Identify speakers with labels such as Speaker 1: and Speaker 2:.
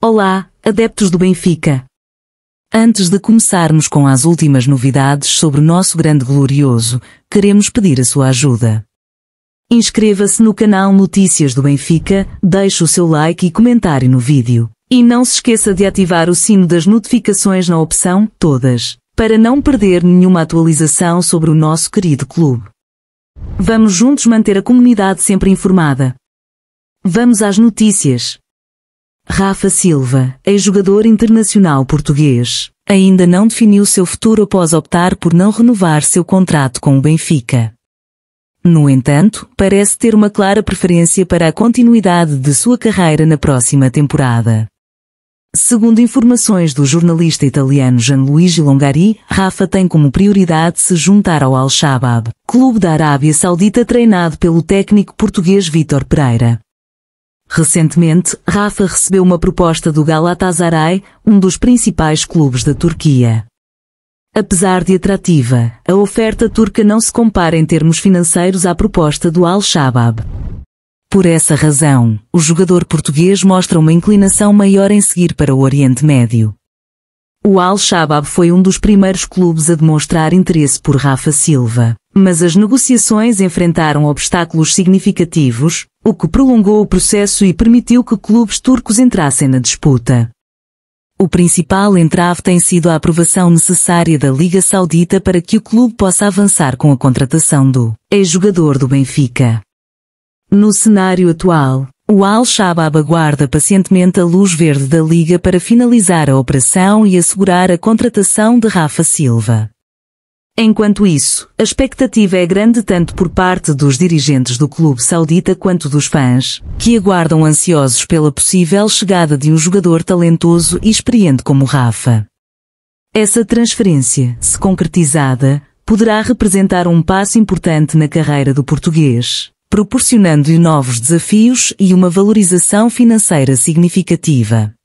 Speaker 1: Olá, adeptos do Benfica! Antes de começarmos com as últimas novidades sobre o nosso grande glorioso, queremos pedir a sua ajuda. Inscreva-se no canal Notícias do Benfica, deixe o seu like e comentário no vídeo. E não se esqueça de ativar o sino das notificações na opção Todas, para não perder nenhuma atualização sobre o nosso querido clube. Vamos juntos manter a comunidade sempre informada. Vamos às notícias. Rafa Silva, ex-jogador internacional português, ainda não definiu seu futuro após optar por não renovar seu contrato com o Benfica. No entanto, parece ter uma clara preferência para a continuidade de sua carreira na próxima temporada. Segundo informações do jornalista italiano Gianluigi Longari, Rafa tem como prioridade se juntar ao Al-Shabaab, clube da Arábia Saudita treinado pelo técnico português Vítor Pereira. Recentemente, Rafa recebeu uma proposta do Galatasaray, um dos principais clubes da Turquia. Apesar de atrativa, a oferta turca não se compara em termos financeiros à proposta do Al-Shabaab. Por essa razão, o jogador português mostra uma inclinação maior em seguir para o Oriente Médio. O Al-Shabaab foi um dos primeiros clubes a demonstrar interesse por Rafa Silva, mas as negociações enfrentaram obstáculos significativos, o que prolongou o processo e permitiu que clubes turcos entrassem na disputa. O principal entrave tem sido a aprovação necessária da Liga Saudita para que o clube possa avançar com a contratação do ex-jogador do Benfica. No cenário atual, o Al-Shabaab aguarda pacientemente a luz verde da Liga para finalizar a operação e assegurar a contratação de Rafa Silva. Enquanto isso, a expectativa é grande tanto por parte dos dirigentes do clube saudita quanto dos fãs, que aguardam ansiosos pela possível chegada de um jogador talentoso e experiente como Rafa. Essa transferência, se concretizada, poderá representar um passo importante na carreira do português proporcionando-lhe novos desafios e uma valorização financeira significativa.